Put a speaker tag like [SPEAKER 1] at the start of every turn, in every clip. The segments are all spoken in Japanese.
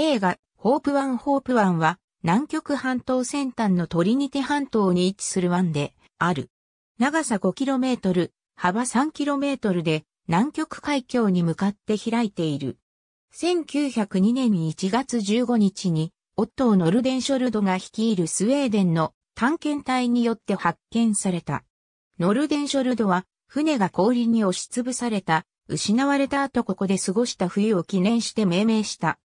[SPEAKER 1] 映画、ホープワンホープ湾は、南
[SPEAKER 2] 極半島先端のトリニティ半島に位置する湾で、ある。長さ 5km、幅 3km で、南極海峡に向かって開いている。1902年1月15日に、オットー・ノルデンショルドが率いるスウェーデンの探検隊によって発見された。ノルデンショルドは、船が氷に押しつぶされた、失われた後ここで過ごした冬を記念して命名した。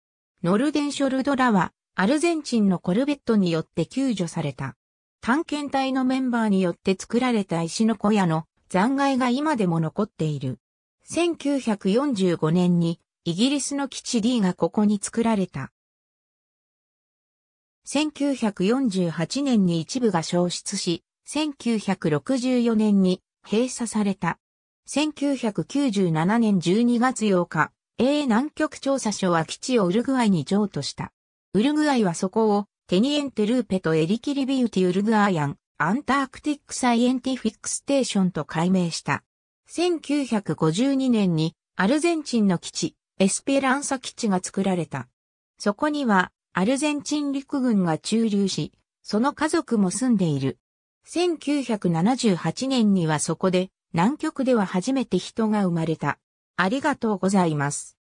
[SPEAKER 2] ノルデンショルドラは、アルゼンチンのコルベットによって救助された。探検隊のメンバーによって作られた石の小屋の残骸が今でも残っている。1945年にイギリスの基地 D がここに作られた。1948年に一部が消失し、1964年に閉鎖された。1997年12月8日、A 南極調査所は基地をウルグアイに譲渡した。ウルグアイはそこをテニエンテルーペとエリキリビューティウルグアイアンアンタークティックサイエンティフィックステーションと改名した。1952年にアルゼンチンの基地、エスペランサ基地が作られた。そこにはアルゼンチン陸軍が駐留し、その家族も住んでいる。1978年には
[SPEAKER 1] そこで南極では初めて人が生まれた。ありがとうございます。